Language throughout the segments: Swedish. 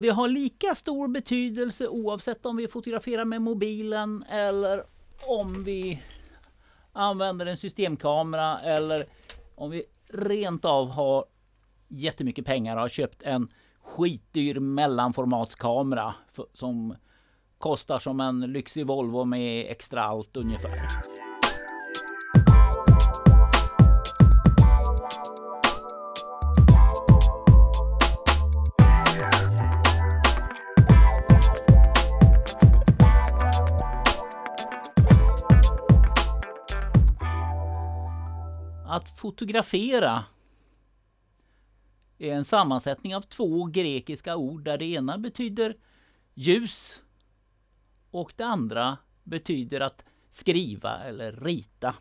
Det har lika stor betydelse oavsett om vi fotograferar med mobilen eller om vi använder en systemkamera eller om vi rent av har jättemycket pengar och har köpt en skitdyr mellanformatskamera som kostar som en lyxig Volvo med extra allt ungefär. Att fotografera är en sammansättning av två grekiska ord där det ena betyder ljus och det andra betyder att skriva eller rita.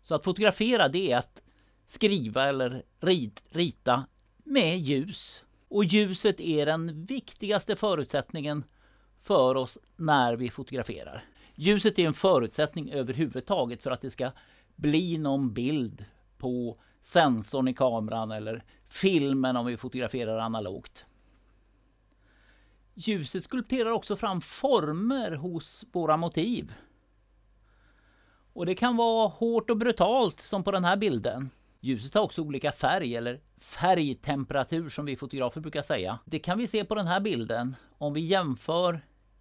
Så att fotografera det är att skriva eller rita med ljus. Och ljuset är den viktigaste förutsättningen för oss när vi fotograferar. Ljuset är en förutsättning överhuvudtaget för att det ska bli någon bild på sensorn i kameran eller filmen om vi fotograferar analogt. Ljuset skulpterar också fram former hos våra motiv. Och det kan vara hårt och brutalt som på den här bilden. Ljuset har också olika färg eller färgtemperatur som vi fotografer brukar säga. Det kan vi se på den här bilden om vi jämför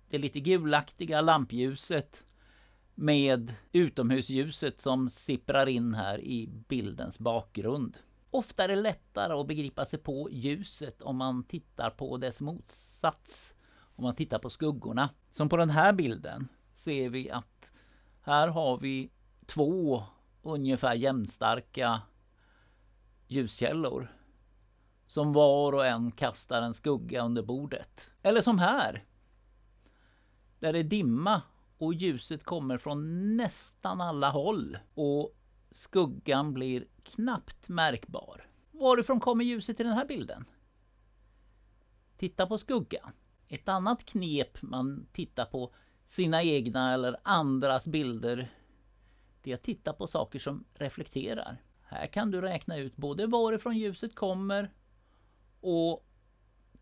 det lite gulaktiga lampljuset med utomhusljuset som sipprar in här i bildens bakgrund. Ofta är det lättare att begripa sig på ljuset om man tittar på dess motsats. Om man tittar på skuggorna. Som på den här bilden ser vi att här har vi två ungefär jämnstarka ljuskällor som var och en kastar en skugga under bordet. Eller som här, där det är dimma och ljuset kommer från nästan alla håll och skuggan blir knappt märkbar. Varifrån kommer ljuset i den här bilden? Titta på skuggan. Ett annat knep man tittar på sina egna eller andras bilder det är att titta på saker som reflekterar. Här kan du räkna ut både varifrån ljuset kommer och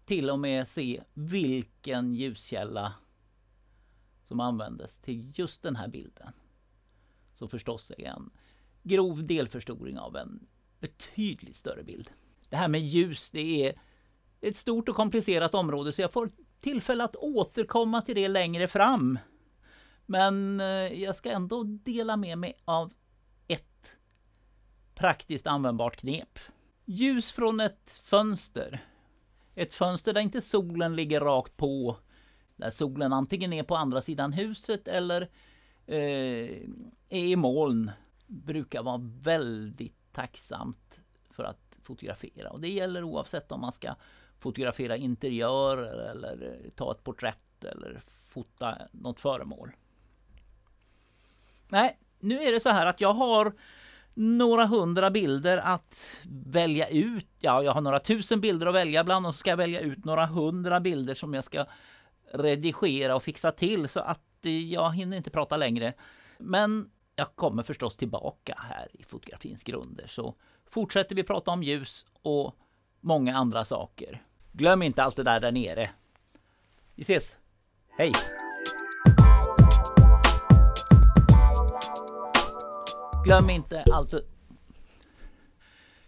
till och med se vilken ljuskälla som användes till just den här bilden. Så förstås är en grov delförstoring av en betydligt större bild. Det här med ljus, det är ett stort och komplicerat område så jag får tillfälle att återkomma till det längre fram. Men eh, jag ska ändå dela med mig av ett praktiskt användbart knep. Ljus från ett fönster. Ett fönster där inte solen ligger rakt på där solen antingen är på andra sidan huset eller eh, är i moln. Brukar vara väldigt tacksamt för att fotografera. Och det gäller oavsett om man ska fotografera interiörer eller eh, ta ett porträtt eller fota något föremål. Nej, nu är det så här att jag har några hundra bilder att välja ut. Ja, jag har några tusen bilder att välja bland och så ska jag välja ut några hundra bilder som jag ska redigera och fixa till så att jag hinner inte prata längre. Men jag kommer förstås tillbaka här i fotografins grunder så fortsätter vi prata om ljus och många andra saker. Glöm inte allt det där där nere. Vi ses! Hej! Glöm inte allt det